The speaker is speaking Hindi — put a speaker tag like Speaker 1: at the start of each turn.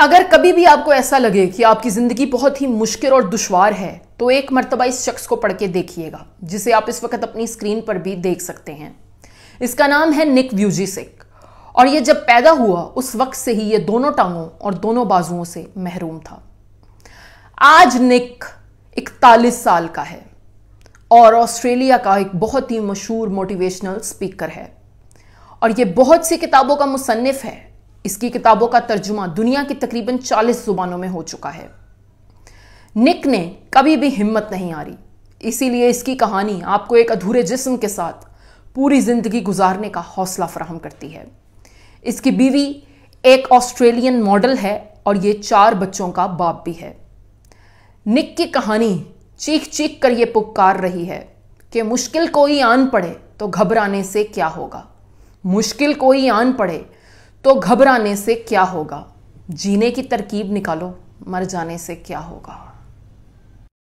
Speaker 1: अगर कभी भी आपको ऐसा लगे कि आपकी ज़िंदगी बहुत ही मुश्किल और दुशवार है तो एक मरतबा इस शख्स को पढ़ के देखिएगा जिसे आप इस वक्त अपनी स्क्रीन पर भी देख सकते हैं इसका नाम है निक व्यूजिसिक और ये जब पैदा हुआ उस वक्त से ही ये दोनों टांगों और दोनों बाजुओं से महरूम था आज निक इकतालीस साल का है और ऑस्ट्रेलिया का एक बहुत ही मशहूर मोटिवेशनल स्पीकर है और ये बहुत सी किताबों का मुसनफ़ है इसकी किताबों का तर्जुमा दुनिया की तकरीबन 40 जुबानों में हो चुका है निक ने कभी भी हिम्मत नहीं हारी इसीलिए इसकी कहानी आपको एक अधूरे जिस्म के साथ पूरी ज़िंदगी गुजारने का हौसला फराहम करती है इसकी बीवी एक ऑस्ट्रेलियन मॉडल है और ये चार बच्चों का बाप भी है निक की कहानी चीख चीख कर ये पुकार रही है कि मुश्किल कोई आन पड़े तो घबराने से क्या होगा मुश्किल कोई आन पड़े तो घबराने से क्या होगा जीने की तरकीब निकालो मर जाने से क्या होगा